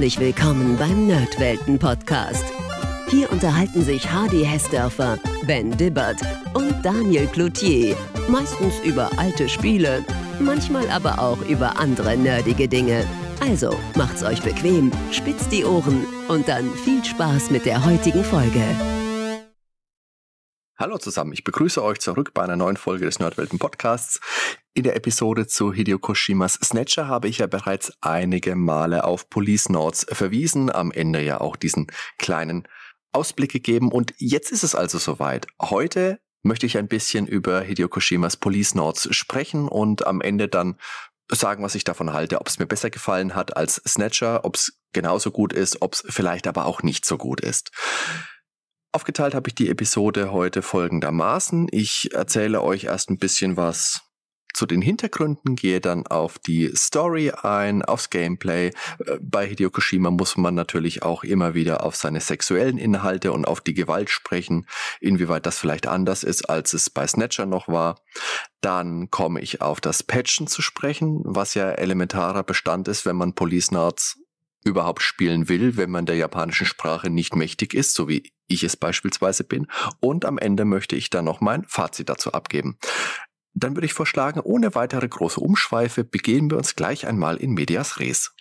herzlich willkommen beim Nerdwelten Podcast. Hier unterhalten sich Hardy Hessdörfer, Ben Dibbert und Daniel Cloutier, meistens über alte Spiele, manchmal aber auch über andere nerdige Dinge. Also macht's euch bequem, spitzt die Ohren und dann viel Spaß mit der heutigen Folge. Hallo zusammen, ich begrüße euch zurück bei einer neuen Folge des Nerdwelten Podcasts. In der Episode zu Hideo Koshimas Snatcher habe ich ja bereits einige Male auf Police Nords verwiesen, am Ende ja auch diesen kleinen Ausblick gegeben und jetzt ist es also soweit. Heute möchte ich ein bisschen über Hideo Koshimas Police Nords sprechen und am Ende dann sagen, was ich davon halte, ob es mir besser gefallen hat als Snatcher, ob es genauso gut ist, ob es vielleicht aber auch nicht so gut ist. Aufgeteilt habe ich die Episode heute folgendermaßen. Ich erzähle euch erst ein bisschen was zu den Hintergründen, gehe dann auf die Story ein, aufs Gameplay. Äh, bei Hideo Kojima muss man natürlich auch immer wieder auf seine sexuellen Inhalte und auf die Gewalt sprechen, inwieweit das vielleicht anders ist, als es bei Snatcher noch war. Dann komme ich auf das Patchen zu sprechen, was ja elementarer Bestand ist, wenn man Police Nards überhaupt spielen will, wenn man der japanischen Sprache nicht mächtig ist, so wie ich es beispielsweise bin. Und am Ende möchte ich dann noch mein Fazit dazu abgeben. Dann würde ich vorschlagen, ohne weitere große Umschweife begehen wir uns gleich einmal in Medias Res.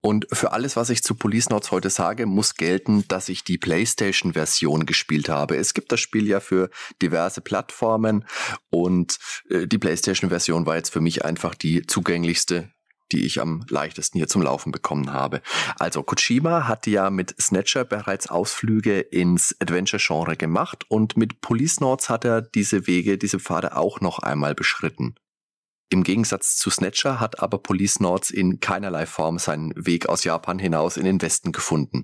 Und für alles, was ich zu Police Notes heute sage, muss gelten, dass ich die PlayStation-Version gespielt habe. Es gibt das Spiel ja für diverse Plattformen und äh, die PlayStation-Version war jetzt für mich einfach die zugänglichste die ich am leichtesten hier zum Laufen bekommen habe. Also Kojima hatte ja mit Snatcher bereits Ausflüge ins Adventure-Genre gemacht und mit Police Nords hat er diese Wege, diese Pfade auch noch einmal beschritten. Im Gegensatz zu Snatcher hat aber Police Nords in keinerlei Form seinen Weg aus Japan hinaus in den Westen gefunden.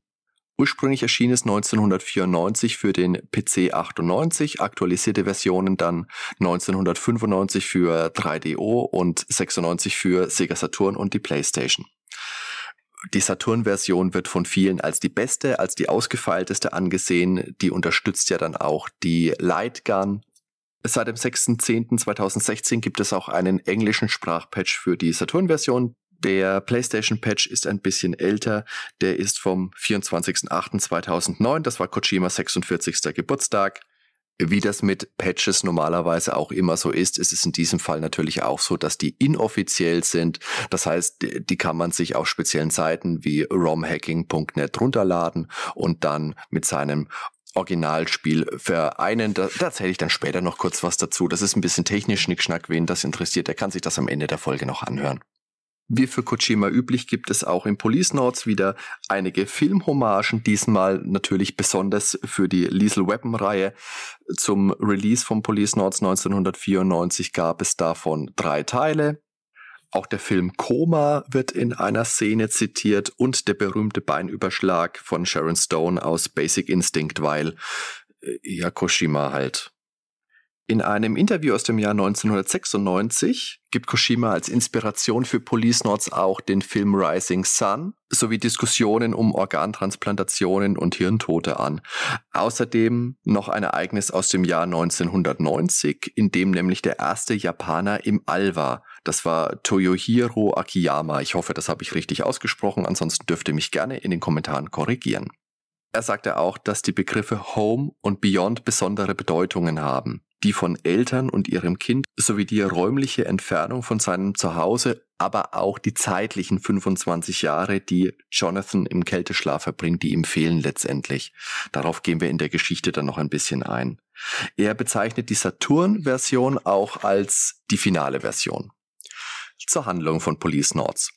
Ursprünglich erschien es 1994 für den PC 98, aktualisierte Versionen dann 1995 für 3DO und 96 für Sega Saturn und die PlayStation. Die Saturn-Version wird von vielen als die beste, als die ausgefeilteste angesehen. Die unterstützt ja dann auch die Lightgun. Seit dem 6.10.2016 gibt es auch einen englischen Sprachpatch für die Saturn-Version, der PlayStation-Patch ist ein bisschen älter. Der ist vom 24.08.2009. Das war Kojimas 46. Geburtstag. Wie das mit Patches normalerweise auch immer so ist, ist es in diesem Fall natürlich auch so, dass die inoffiziell sind. Das heißt, die kann man sich auf speziellen Seiten wie romhacking.net runterladen und dann mit seinem Originalspiel vereinen. Da, da erzähle ich dann später noch kurz was dazu. Das ist ein bisschen technisch, Schnickschnack. Wen das interessiert, der kann sich das am Ende der Folge noch anhören. Wie für Kojima üblich gibt es auch in Police Notes wieder einige Filmhommagen, diesmal natürlich besonders für die Liesel Weapon Reihe. Zum Release von Police Notes 1994 gab es davon drei Teile. Auch der Film Koma wird in einer Szene zitiert und der berühmte Beinüberschlag von Sharon Stone aus Basic Instinct, weil äh, ja Kojima halt in einem Interview aus dem Jahr 1996 gibt Koshima als Inspiration für Police Notes auch den Film Rising Sun sowie Diskussionen um Organtransplantationen und Hirntote an. Außerdem noch ein Ereignis aus dem Jahr 1990, in dem nämlich der erste Japaner im All war. Das war Toyohiro Akiyama. Ich hoffe, das habe ich richtig ausgesprochen. Ansonsten dürfte mich gerne in den Kommentaren korrigieren. Er sagte auch, dass die Begriffe Home und Beyond besondere Bedeutungen haben die von Eltern und ihrem Kind sowie die räumliche Entfernung von seinem Zuhause, aber auch die zeitlichen 25 Jahre, die Jonathan im Kälteschlaf verbringt, die ihm fehlen letztendlich. Darauf gehen wir in der Geschichte dann noch ein bisschen ein. Er bezeichnet die Saturn-Version auch als die finale Version. Zur Handlung von Police Nords.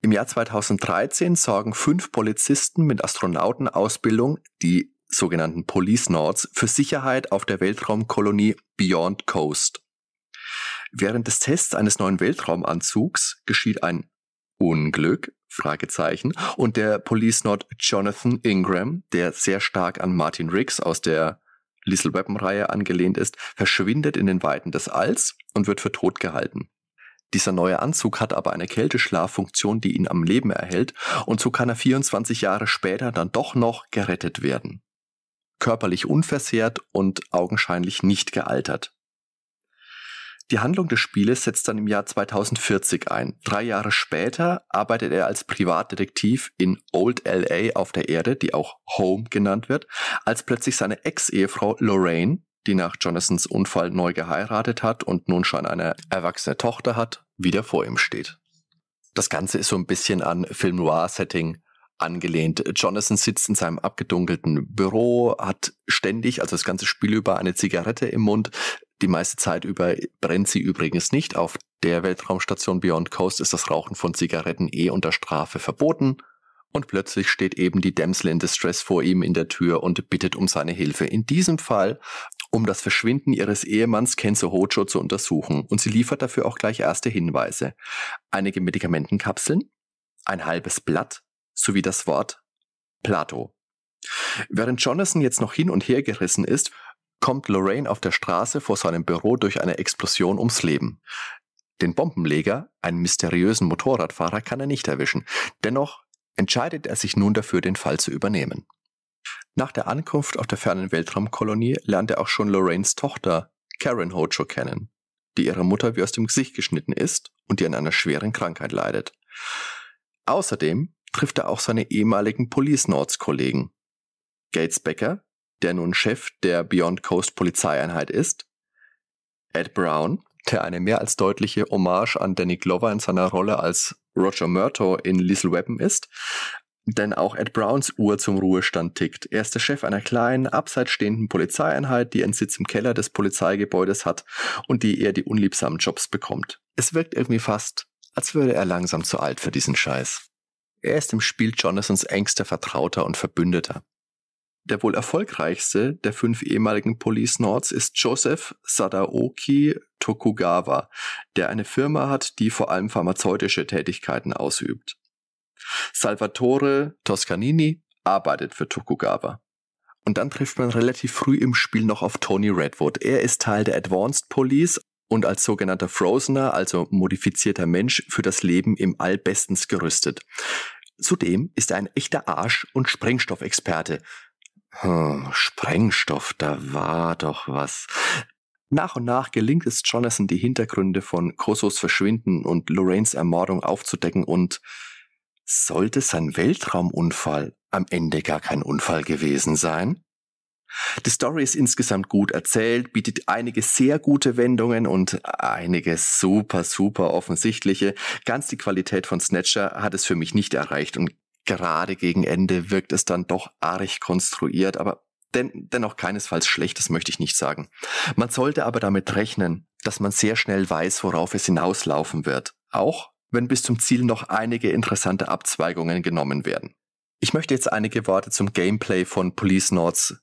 Im Jahr 2013 sorgen fünf Polizisten mit Astronautenausbildung, die sogenannten Police Nords, für Sicherheit auf der Weltraumkolonie Beyond Coast. Während des Tests eines neuen Weltraumanzugs geschieht ein Unglück, Fragezeichen, und der Police Nord Jonathan Ingram, der sehr stark an Martin Riggs aus der Little Weapon Reihe angelehnt ist, verschwindet in den Weiten des Alls und wird für tot gehalten. Dieser neue Anzug hat aber eine Kälteschlaffunktion, die ihn am Leben erhält, und so kann er 24 Jahre später dann doch noch gerettet werden körperlich unversehrt und augenscheinlich nicht gealtert. Die Handlung des Spieles setzt dann im Jahr 2040 ein. Drei Jahre später arbeitet er als Privatdetektiv in Old LA auf der Erde, die auch Home genannt wird, als plötzlich seine Ex-Ehefrau Lorraine, die nach Jonathans Unfall neu geheiratet hat und nun schon eine erwachsene Tochter hat, wieder vor ihm steht. Das Ganze ist so ein bisschen an Film Noir Setting angelehnt. Jonathan sitzt in seinem abgedunkelten Büro, hat ständig, also das ganze Spiel über, eine Zigarette im Mund. Die meiste Zeit über brennt sie übrigens nicht. Auf der Weltraumstation Beyond Coast ist das Rauchen von Zigaretten eh unter Strafe verboten. Und plötzlich steht eben die Damsel in Distress vor ihm in der Tür und bittet um seine Hilfe. In diesem Fall um das Verschwinden ihres Ehemanns Kenzo Hojo zu untersuchen und sie liefert dafür auch gleich erste Hinweise. Einige Medikamentenkapseln, ein halbes Blatt, sowie das Wort Plato. Während Jonathan jetzt noch hin und her gerissen ist, kommt Lorraine auf der Straße vor seinem Büro durch eine Explosion ums Leben. Den Bombenleger, einen mysteriösen Motorradfahrer, kann er nicht erwischen. Dennoch entscheidet er sich nun dafür, den Fall zu übernehmen. Nach der Ankunft auf der fernen Weltraumkolonie lernt er auch schon Lorraines Tochter, Karen Hojo, kennen, die ihrer Mutter wie aus dem Gesicht geschnitten ist und die an einer schweren Krankheit leidet. Außerdem trifft er auch seine ehemaligen Police Nords-Kollegen. Gates Becker, der nun Chef der Beyond Coast Polizeieinheit ist, Ed Brown, der eine mehr als deutliche Hommage an Danny Glover in seiner Rolle als Roger Murto in Little Weapon ist, denn auch Ed Browns Uhr zum Ruhestand tickt. Er ist der Chef einer kleinen, abseits stehenden Polizeieinheit, die einen Sitz im Keller des Polizeigebäudes hat und die eher die unliebsamen Jobs bekommt. Es wirkt irgendwie fast, als würde er langsam zu alt für diesen Scheiß. Er ist im Spiel Jonathans engster Vertrauter und Verbündeter. Der wohl erfolgreichste der fünf ehemaligen Police Nords ist Joseph Sadaoki Tokugawa, der eine Firma hat, die vor allem pharmazeutische Tätigkeiten ausübt. Salvatore Toscanini arbeitet für Tokugawa. Und dann trifft man relativ früh im Spiel noch auf Tony Redwood. Er ist Teil der Advanced Police, und als sogenannter Frozener, also modifizierter Mensch, für das Leben im All bestens gerüstet. Zudem ist er ein echter Arsch- und Sprengstoffexperte. Hm, Sprengstoff, da war doch was. Nach und nach gelingt es Jonathan, die Hintergründe von Crusoes Verschwinden und Lorraines Ermordung aufzudecken und sollte sein Weltraumunfall am Ende gar kein Unfall gewesen sein? Die Story ist insgesamt gut erzählt, bietet einige sehr gute Wendungen und einige super, super offensichtliche. Ganz die Qualität von Snatcher hat es für mich nicht erreicht und gerade gegen Ende wirkt es dann doch arg konstruiert, aber den, dennoch keinesfalls schlecht, das möchte ich nicht sagen. Man sollte aber damit rechnen, dass man sehr schnell weiß, worauf es hinauslaufen wird. Auch wenn bis zum Ziel noch einige interessante Abzweigungen genommen werden. Ich möchte jetzt einige Worte zum Gameplay von Police Nords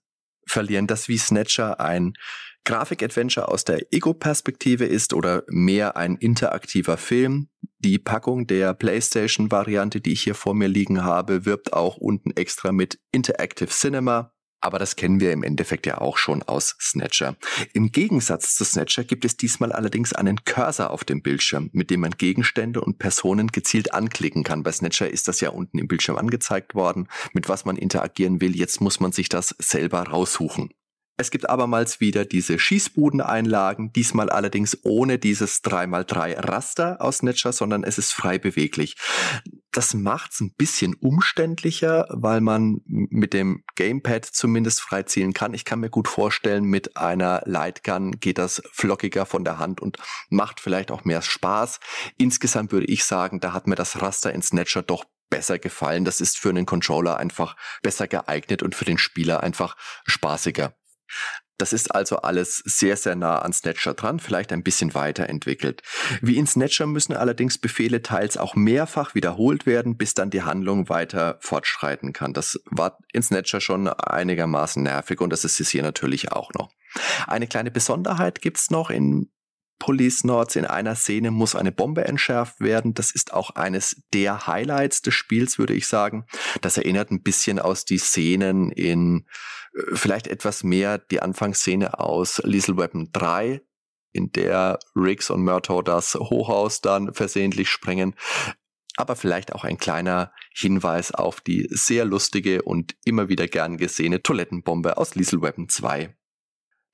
verlieren, das wie Snatcher ein Grafik-Adventure aus der Ego-Perspektive ist oder mehr ein interaktiver Film. Die Packung der PlayStation-Variante, die ich hier vor mir liegen habe, wirbt auch unten extra mit Interactive Cinema. Aber das kennen wir im Endeffekt ja auch schon aus Snatcher. Im Gegensatz zu Snatcher gibt es diesmal allerdings einen Cursor auf dem Bildschirm, mit dem man Gegenstände und Personen gezielt anklicken kann. Bei Snatcher ist das ja unten im Bildschirm angezeigt worden, mit was man interagieren will. Jetzt muss man sich das selber raussuchen. Es gibt abermals wieder diese Schießbudeneinlagen, diesmal allerdings ohne dieses 3x3 Raster aus Netscher, sondern es ist frei beweglich. Das macht es ein bisschen umständlicher, weil man mit dem Gamepad zumindest frei zielen kann. Ich kann mir gut vorstellen, mit einer Lightgun geht das flockiger von der Hand und macht vielleicht auch mehr Spaß. Insgesamt würde ich sagen, da hat mir das Raster in Snatcher doch besser gefallen. Das ist für einen Controller einfach besser geeignet und für den Spieler einfach spaßiger. Das ist also alles sehr, sehr nah an Snatcher dran, vielleicht ein bisschen weiterentwickelt. Wie in Snatcher müssen allerdings Befehle teils auch mehrfach wiederholt werden, bis dann die Handlung weiter fortschreiten kann. Das war in Snatcher schon einigermaßen nervig und das ist es hier natürlich auch noch. Eine kleine Besonderheit gibt's noch in Police Nords in einer Szene muss eine Bombe entschärft werden. Das ist auch eines der Highlights des Spiels, würde ich sagen. Das erinnert ein bisschen aus die Szenen in äh, vielleicht etwas mehr die Anfangsszene aus Lethal Weapon 3, in der Riggs und Murtaugh das Hochhaus dann versehentlich sprengen. Aber vielleicht auch ein kleiner Hinweis auf die sehr lustige und immer wieder gern gesehene Toilettenbombe aus Lethal Weapon 2.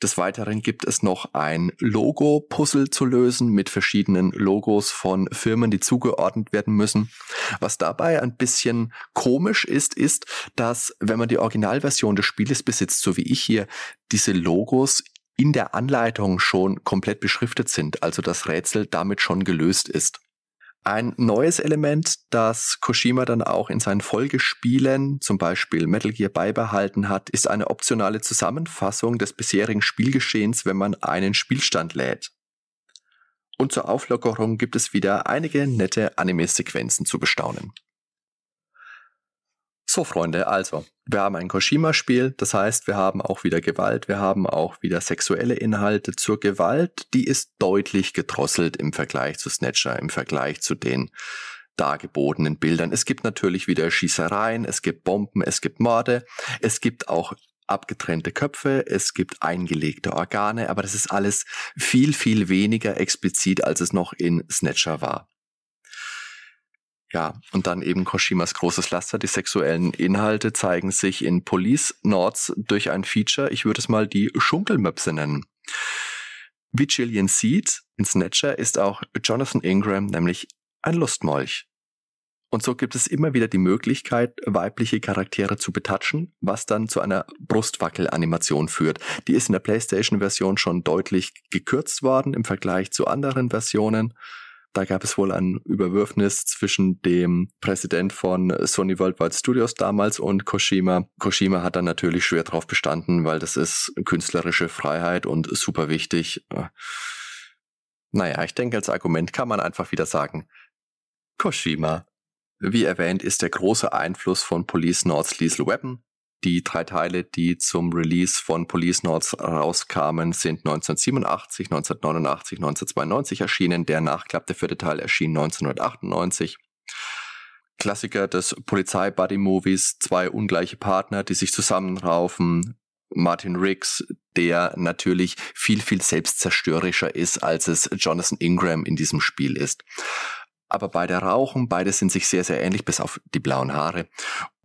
Des Weiteren gibt es noch ein Logo-Puzzle zu lösen mit verschiedenen Logos von Firmen, die zugeordnet werden müssen. Was dabei ein bisschen komisch ist, ist, dass wenn man die Originalversion des Spieles besitzt, so wie ich hier, diese Logos in der Anleitung schon komplett beschriftet sind, also das Rätsel damit schon gelöst ist. Ein neues Element, das Koshima dann auch in seinen Folgespielen, zum Beispiel Metal Gear, beibehalten hat, ist eine optionale Zusammenfassung des bisherigen Spielgeschehens, wenn man einen Spielstand lädt. Und zur Auflockerung gibt es wieder einige nette Anime-Sequenzen zu bestaunen. So, Freunde, also, wir haben ein Koshima-Spiel, das heißt, wir haben auch wieder Gewalt, wir haben auch wieder sexuelle Inhalte zur Gewalt. Die ist deutlich gedrosselt im Vergleich zu Snatcher, im Vergleich zu den dargebotenen Bildern. Es gibt natürlich wieder Schießereien, es gibt Bomben, es gibt Morde, es gibt auch abgetrennte Köpfe, es gibt eingelegte Organe, aber das ist alles viel, viel weniger explizit, als es noch in Snatcher war. Ja, und dann eben Koshimas großes Laster. Die sexuellen Inhalte zeigen sich in Police Nords durch ein Feature, ich würde es mal die Schunkelmöpse nennen. Wie Jillian sieht, in Snatcher ist auch Jonathan Ingram nämlich ein Lustmolch. Und so gibt es immer wieder die Möglichkeit, weibliche Charaktere zu betatschen, was dann zu einer Brustwackelanimation führt. Die ist in der PlayStation-Version schon deutlich gekürzt worden im Vergleich zu anderen Versionen. Da gab es wohl ein Überwürfnis zwischen dem Präsident von Sony Worldwide Studios damals und Koshima. Koshima hat dann natürlich schwer drauf bestanden, weil das ist künstlerische Freiheit und super wichtig. Äh, naja, ich denke, als Argument kann man einfach wieder sagen, Koshima. Wie erwähnt, ist der große Einfluss von Police North's Lethal Weapon die drei Teile, die zum Release von Police Notes rauskamen, sind 1987, 1989, 1992 erschienen. Der nachklappte vierte Teil, erschien 1998. Klassiker des Polizei-Buddy-Movies, zwei ungleiche Partner, die sich zusammenraufen. Martin Riggs, der natürlich viel, viel selbstzerstörischer ist, als es Jonathan Ingram in diesem Spiel ist aber beide rauchen, beide sind sich sehr, sehr ähnlich, bis auf die blauen Haare.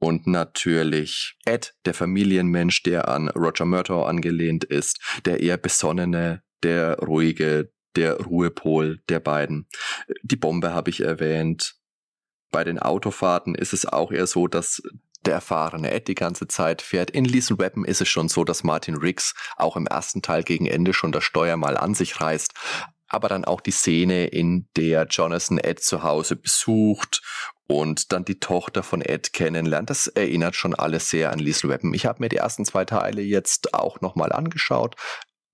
Und natürlich Ed, der Familienmensch, der an Roger Murtaugh angelehnt ist, der eher besonnene, der ruhige, der Ruhepol der beiden. Die Bombe habe ich erwähnt. Bei den Autofahrten ist es auch eher so, dass der erfahrene Ed die ganze Zeit fährt. In Lethal Weapon ist es schon so, dass Martin Riggs auch im ersten Teil gegen Ende schon das Steuer mal an sich reißt aber dann auch die Szene, in der Jonathan Ed zu Hause besucht und dann die Tochter von Ed kennenlernt. Das erinnert schon alles sehr an Liesl Weapon. Ich habe mir die ersten zwei Teile jetzt auch nochmal angeschaut.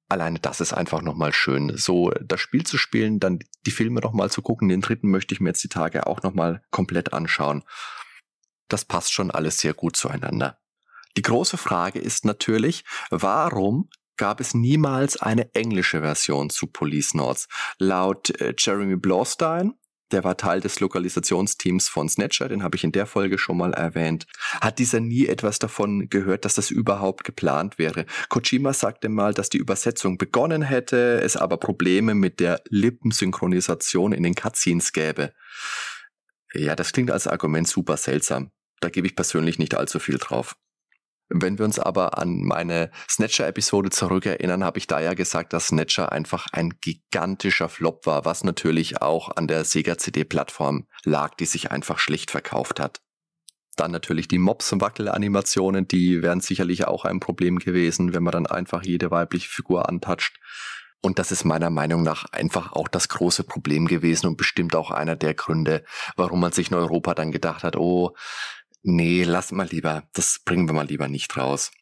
Alleine das ist einfach nochmal schön, so das Spiel zu spielen, dann die Filme nochmal zu gucken. Den dritten möchte ich mir jetzt die Tage auch nochmal komplett anschauen. Das passt schon alles sehr gut zueinander. Die große Frage ist natürlich, warum gab es niemals eine englische Version zu Police Notes. Laut äh, Jeremy Blaustein, der war Teil des Lokalisationsteams von Snatcher, den habe ich in der Folge schon mal erwähnt, hat dieser nie etwas davon gehört, dass das überhaupt geplant wäre. Kojima sagte mal, dass die Übersetzung begonnen hätte, es aber Probleme mit der Lippensynchronisation in den Cutscenes gäbe. Ja, das klingt als Argument super seltsam. Da gebe ich persönlich nicht allzu viel drauf. Wenn wir uns aber an meine Snatcher-Episode zurückerinnern, habe ich da ja gesagt, dass Snatcher einfach ein gigantischer Flop war, was natürlich auch an der Sega-CD-Plattform lag, die sich einfach schlecht verkauft hat. Dann natürlich die Mobs- und Wackel-Animationen, die wären sicherlich auch ein Problem gewesen, wenn man dann einfach jede weibliche Figur antatscht. Und das ist meiner Meinung nach einfach auch das große Problem gewesen und bestimmt auch einer der Gründe, warum man sich in Europa dann gedacht hat, oh, Nee, lass mal lieber. Das bringen wir mal lieber nicht raus.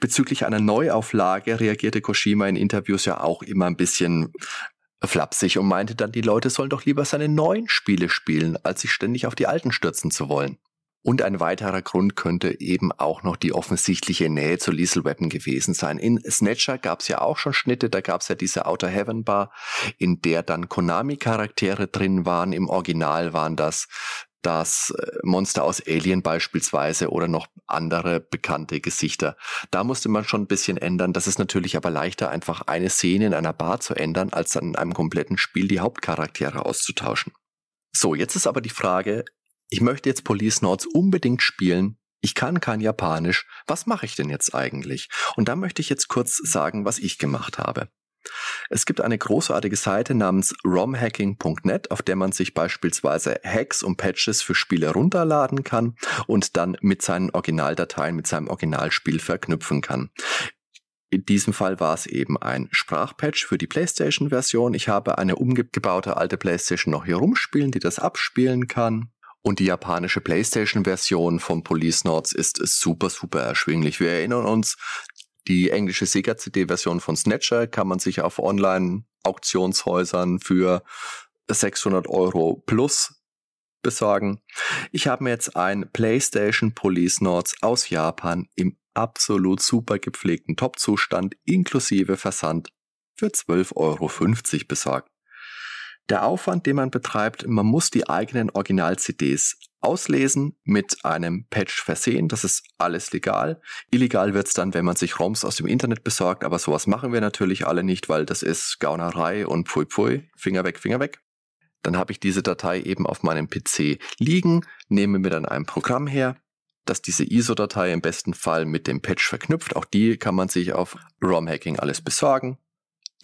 Bezüglich einer Neuauflage reagierte Koshima in Interviews ja auch immer ein bisschen flapsig und meinte dann, die Leute sollen doch lieber seine neuen Spiele spielen, als sich ständig auf die alten stürzen zu wollen. Und ein weiterer Grund könnte eben auch noch die offensichtliche Nähe zu Liesel Weapon gewesen sein. In Snatcher gab es ja auch schon Schnitte, da gab es ja diese Outer Heaven Bar, in der dann Konami-Charaktere drin waren. Im Original waren das das äh, Monster aus Alien beispielsweise oder noch andere bekannte Gesichter. Da musste man schon ein bisschen ändern. Das ist natürlich aber leichter, einfach eine Szene in einer Bar zu ändern, als dann in einem kompletten Spiel die Hauptcharaktere auszutauschen. So, jetzt ist aber die Frage, ich möchte jetzt Police Nords unbedingt spielen. Ich kann kein Japanisch. Was mache ich denn jetzt eigentlich? Und da möchte ich jetzt kurz sagen, was ich gemacht habe. Es gibt eine großartige Seite namens romhacking.net, auf der man sich beispielsweise Hacks und Patches für Spiele runterladen kann und dann mit seinen Originaldateien, mit seinem Originalspiel verknüpfen kann. In diesem Fall war es eben ein Sprachpatch für die PlayStation-Version. Ich habe eine umgebaute alte PlayStation noch hier rumspielen, die das abspielen kann. Und die japanische PlayStation-Version von Police Nords ist super, super erschwinglich. Wir erinnern uns, die englische Sega-CD-Version von Snatcher kann man sich auf Online-Auktionshäusern für 600 Euro plus besorgen. Ich habe mir jetzt ein PlayStation Police Nords aus Japan im absolut super gepflegten Top-Zustand inklusive Versand für 12,50 Euro besorgt. Der Aufwand, den man betreibt, man muss die eigenen Original-CDs auslesen, mit einem Patch versehen. Das ist alles legal. Illegal wird's dann, wenn man sich ROMs aus dem Internet besorgt, aber sowas machen wir natürlich alle nicht, weil das ist Gaunerei und pfui pfui, Finger weg, Finger weg. Dann habe ich diese Datei eben auf meinem PC liegen, nehme mir dann ein Programm her, dass diese ISO-Datei im besten Fall mit dem Patch verknüpft. Auch die kann man sich auf ROM-Hacking alles besorgen.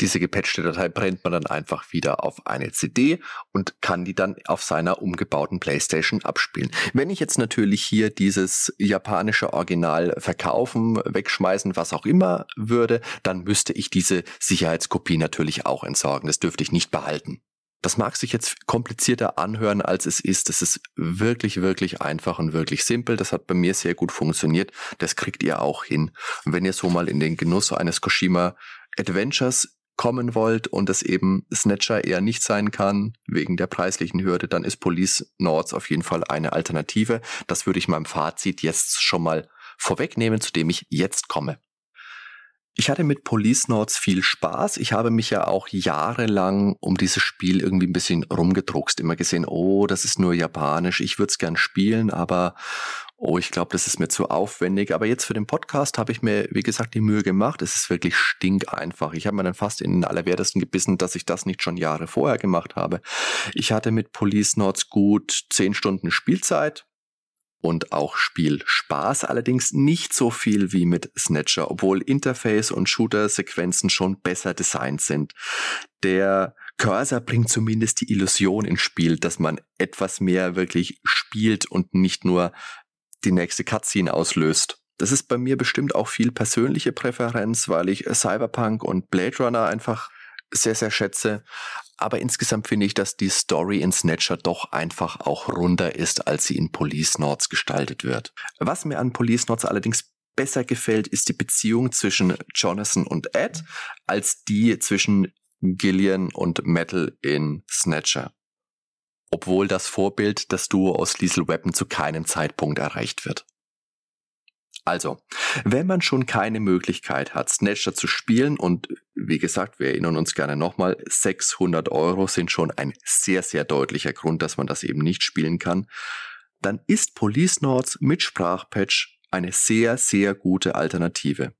Diese gepatchte Datei brennt man dann einfach wieder auf eine CD und kann die dann auf seiner umgebauten PlayStation abspielen. Wenn ich jetzt natürlich hier dieses japanische Original verkaufen, wegschmeißen, was auch immer würde, dann müsste ich diese Sicherheitskopie natürlich auch entsorgen. Das dürfte ich nicht behalten. Das mag sich jetzt komplizierter anhören, als es ist. Das ist wirklich, wirklich einfach und wirklich simpel. Das hat bei mir sehr gut funktioniert. Das kriegt ihr auch hin. Und wenn ihr so mal in den Genuss eines Koshima Adventures kommen wollt und es eben Snatcher eher nicht sein kann, wegen der preislichen Hürde, dann ist Police Nords auf jeden Fall eine Alternative. Das würde ich meinem Fazit jetzt schon mal vorwegnehmen, zu dem ich jetzt komme. Ich hatte mit Police Notes viel Spaß. Ich habe mich ja auch jahrelang um dieses Spiel irgendwie ein bisschen rumgedruckst. Immer gesehen, oh, das ist nur japanisch. Ich würde es gern spielen, aber oh, ich glaube, das ist mir zu aufwendig. Aber jetzt für den Podcast habe ich mir, wie gesagt, die Mühe gemacht. Es ist wirklich stinkeinfach. Ich habe mir dann fast in den Allerwertesten gebissen, dass ich das nicht schon Jahre vorher gemacht habe. Ich hatte mit Police Notes gut zehn Stunden Spielzeit und auch Spielspaß, allerdings nicht so viel wie mit Snatcher, obwohl Interface und Shooter-Sequenzen schon besser designt sind. Der Cursor bringt zumindest die Illusion ins Spiel, dass man etwas mehr wirklich spielt und nicht nur die nächste Cutscene auslöst. Das ist bei mir bestimmt auch viel persönliche Präferenz, weil ich Cyberpunk und Blade Runner einfach sehr, sehr schätze aber insgesamt finde ich, dass die Story in Snatcher doch einfach auch runder ist, als sie in Police Nords gestaltet wird. Was mir an Police Nords allerdings besser gefällt, ist die Beziehung zwischen Jonathan und Ed als die zwischen Gillian und Metal in Snatcher. Obwohl das Vorbild, das Duo aus Liesel Weapon zu keinem Zeitpunkt erreicht wird. Also, wenn man schon keine Möglichkeit hat, Snatcher zu spielen und wie gesagt, wir erinnern uns gerne nochmal, 600 Euro sind schon ein sehr, sehr deutlicher Grund, dass man das eben nicht spielen kann, dann ist Police Nords mit Sprachpatch eine sehr, sehr gute Alternative.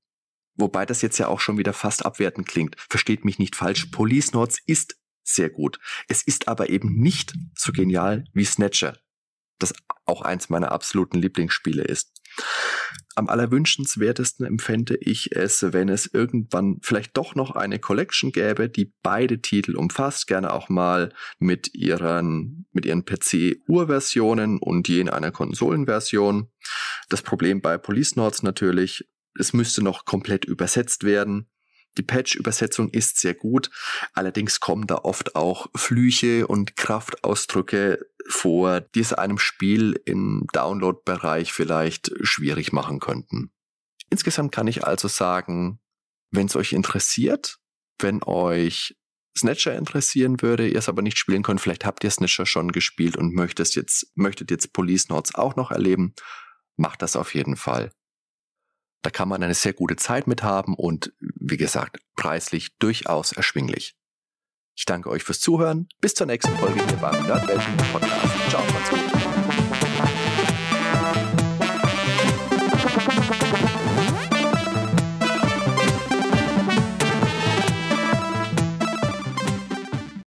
Wobei das jetzt ja auch schon wieder fast abwertend klingt. Versteht mich nicht falsch, Police Nords ist sehr gut. Es ist aber eben nicht so genial wie Snatcher das auch eins meiner absoluten Lieblingsspiele ist. Am allerwünschenswertesten empfände ich es, wenn es irgendwann vielleicht doch noch eine Collection gäbe, die beide Titel umfasst, gerne auch mal mit ihren, mit ihren PC-Urversionen und je in einer Konsolenversion. Das Problem bei Police Nords natürlich, es müsste noch komplett übersetzt werden. Die Patch-Übersetzung ist sehr gut, allerdings kommen da oft auch Flüche und Kraftausdrücke vor, die es einem Spiel im Download-Bereich vielleicht schwierig machen könnten. Insgesamt kann ich also sagen, wenn es euch interessiert, wenn euch Snatcher interessieren würde, ihr es aber nicht spielen könnt, vielleicht habt ihr Snatcher schon gespielt und möchtet jetzt, möchtet jetzt Police Notes auch noch erleben, macht das auf jeden Fall. Da kann man eine sehr gute Zeit mit haben und wie gesagt, preislich durchaus erschwinglich. Ich danke euch fürs Zuhören. Bis zur nächsten Folge hier beim Nerdwelten Podcast. Ciao, macht's gut.